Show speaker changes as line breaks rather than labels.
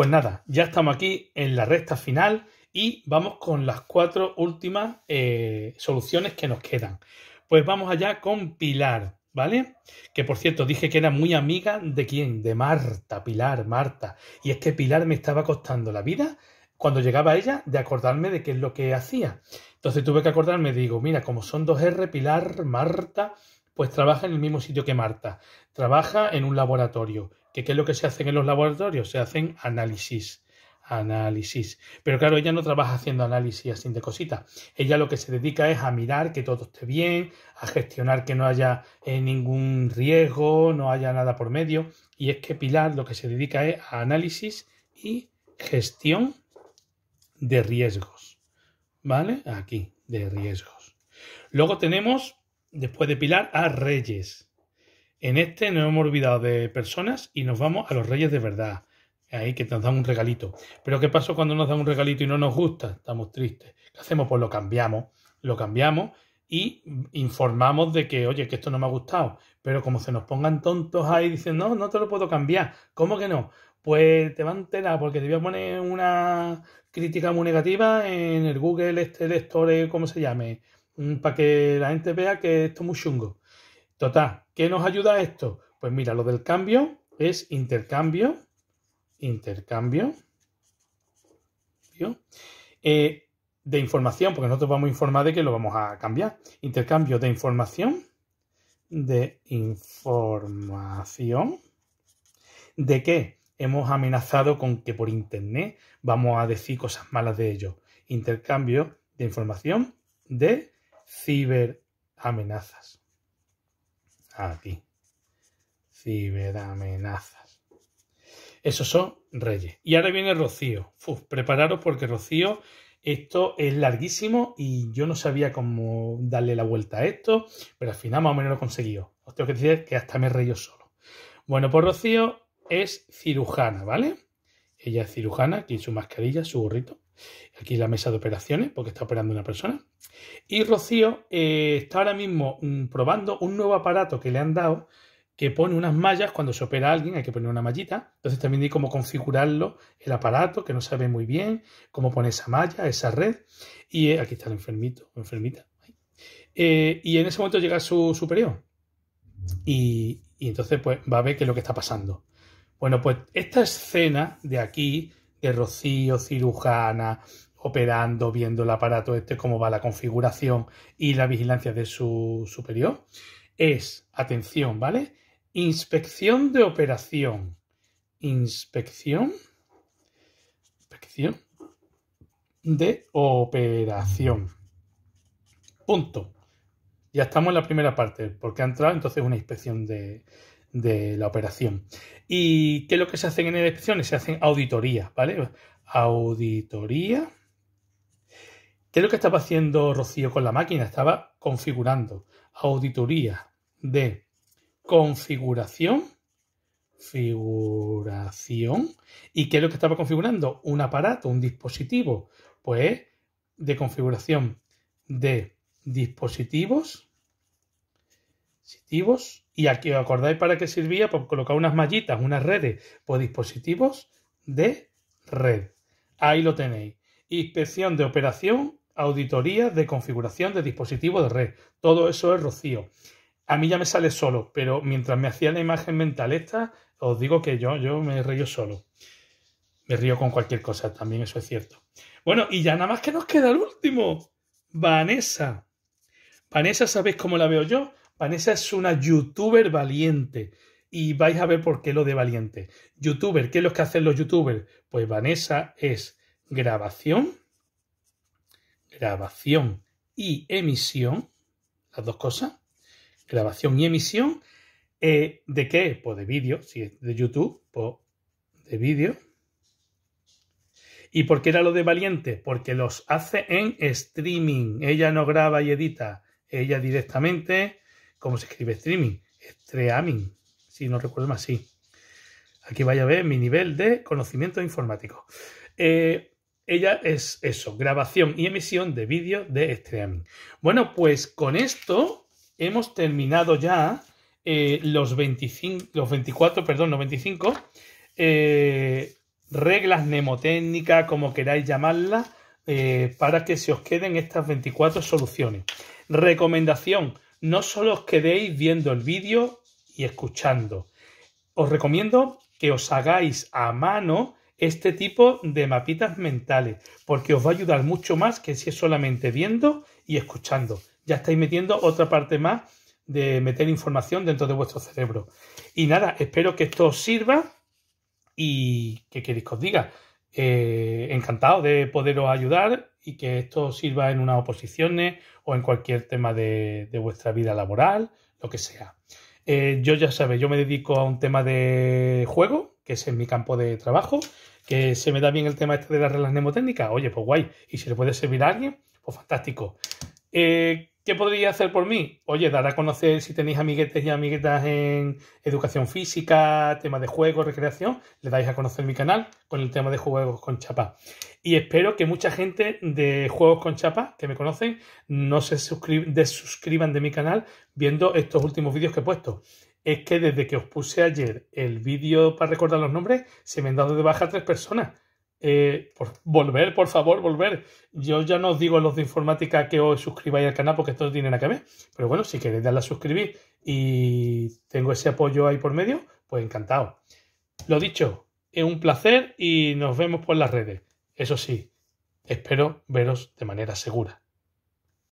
Pues nada, ya estamos aquí en la recta final y vamos con las cuatro últimas eh, soluciones que nos quedan. Pues vamos allá con Pilar, ¿vale? Que por cierto dije que era muy amiga de quién, de Marta, Pilar, Marta. Y es que Pilar me estaba costando la vida cuando llegaba ella de acordarme de qué es lo que hacía. Entonces tuve que acordarme, digo, mira, como son dos R, Pilar, Marta, pues trabaja en el mismo sitio que Marta, trabaja en un laboratorio ¿Qué es lo que se hacen en los laboratorios? Se hacen análisis. Análisis. Pero claro, ella no trabaja haciendo análisis así de cositas. Ella lo que se dedica es a mirar que todo esté bien, a gestionar que no haya eh, ningún riesgo, no haya nada por medio. Y es que Pilar lo que se dedica es a análisis y gestión de riesgos. ¿Vale? Aquí, de riesgos. Luego tenemos, después de Pilar, a Reyes. En este nos hemos olvidado de personas y nos vamos a los reyes de verdad. Ahí que te dan un regalito. Pero ¿qué pasa cuando nos dan un regalito y no nos gusta? Estamos tristes. ¿Qué hacemos? Pues lo cambiamos. Lo cambiamos y informamos de que, oye, que esto no me ha gustado. Pero como se nos pongan tontos ahí, dicen, no, no te lo puedo cambiar. ¿Cómo que no? Pues te va a enterar porque te voy a poner una crítica muy negativa en el Google este Store, ¿cómo se llame? Mm, para que la gente vea que esto es muy chungo. Total, ¿qué nos ayuda esto? Pues mira, lo del cambio es intercambio, intercambio eh, de información, porque nosotros vamos a informar de que lo vamos a cambiar. Intercambio de información, de información, de que hemos amenazado con que por internet vamos a decir cosas malas de ellos. Intercambio de información de ciberamenazas aquí. Ciberamenazas. Esos son reyes. Y ahora viene Rocío. prepararos porque Rocío, esto es larguísimo y yo no sabía cómo darle la vuelta a esto, pero al final más o menos lo he conseguido. Os tengo que decir que hasta me reyó solo. Bueno, pues Rocío es cirujana, ¿vale? Ella es cirujana, aquí su mascarilla, su gorrito. Aquí la mesa de operaciones, porque está operando una persona. Y Rocío eh, está ahora mismo mm, probando un nuevo aparato que le han dado que pone unas mallas cuando se opera a alguien, hay que poner una mallita. Entonces también hay cómo configurarlo, el aparato, que no sabe muy bien, cómo pone esa malla, esa red. Y eh, aquí está el enfermito, enfermita. Eh, y en ese momento llega su superior. Y, y entonces pues va a ver qué es lo que está pasando. Bueno, pues esta escena de aquí Rocío, cirujana, operando, viendo el aparato este, cómo va la configuración y la vigilancia de su superior, es, atención, ¿vale? Inspección de operación. Inspección. Inspección de operación. Punto. Ya estamos en la primera parte, porque ha entrado entonces una inspección de, de la operación. ¿Y qué es lo que se hacen en elecciones? Se hacen auditorías, ¿vale? Auditoría. ¿Qué es lo que estaba haciendo Rocío con la máquina? Estaba configurando. Auditoría de configuración. Configuración. ¿Y qué es lo que estaba configurando? Un aparato, un dispositivo. Pues de configuración de dispositivos dispositivos. Y aquí os acordáis para qué servía, pues colocar unas mallitas, unas redes, pues dispositivos de red. Ahí lo tenéis. Inspección de operación, auditoría de configuración de dispositivos de red. Todo eso es rocío. A mí ya me sale solo, pero mientras me hacía la imagen mental esta, os digo que yo, yo me río solo. Me río con cualquier cosa, también eso es cierto. Bueno, y ya nada más que nos queda el último. Vanessa. Vanessa, ¿sabéis cómo la veo yo? Vanessa es una youtuber valiente y vais a ver por qué lo de valiente. Youtuber, ¿qué es lo que hacen los youtubers? Pues Vanessa es grabación, grabación y emisión, las dos cosas, grabación y emisión. Eh, ¿De qué? Pues de vídeo, si es de YouTube, pues de vídeo. ¿Y por qué era lo de valiente? Porque los hace en streaming. Ella no graba y edita, ella directamente ¿Cómo se escribe streaming, streaming, si no recuerdo más, sí. Aquí vaya a ver mi nivel de conocimiento informático. Eh, ella es eso, grabación y emisión de vídeos de streaming. Bueno, pues con esto hemos terminado ya eh, los 25, los 24, perdón, los 25 eh, reglas mnemotécnicas, como queráis llamarla, para que se os queden estas 24 soluciones. Recomendación, no solo os quedéis viendo el vídeo y escuchando. Os recomiendo que os hagáis a mano este tipo de mapitas mentales, porque os va a ayudar mucho más que si es solamente viendo y escuchando. Ya estáis metiendo otra parte más de meter información dentro de vuestro cerebro. Y nada, espero que esto os sirva y que queréis que os diga. Eh, encantado de poderos ayudar y que esto sirva en unas oposiciones o en cualquier tema de, vuestra vida laboral, lo que sea. Eh, yo ya sabéis, yo me dedico a un tema de juego, que es en mi campo de trabajo, que se me da bien el tema este de las reglas mnemotécnicas. Oye, pues guay. Y si le puede servir a alguien, pues fantástico. Eh, ¿Qué podría hacer por mí? Oye, dar a conocer si tenéis amiguetes y amiguetas en educación física, tema de juegos, recreación, le dais a conocer mi canal con el tema de juegos con chapa. Y espero que mucha gente de juegos con chapa que me conocen no se suscriban de mi canal viendo estos últimos vídeos que he puesto es que desde que os puse ayer el vídeo para recordar los nombres, se me han dado de baja tres personas. Eh, por, volver, por favor, volver. Yo ya no os digo los de informática que os suscribáis al canal porque esto no tiene nada que ver. Pero bueno, si queréis darle a suscribir y tengo ese apoyo ahí por medio, pues encantado. Lo dicho, es un placer y nos vemos por las redes. Eso sí, espero veros de manera segura.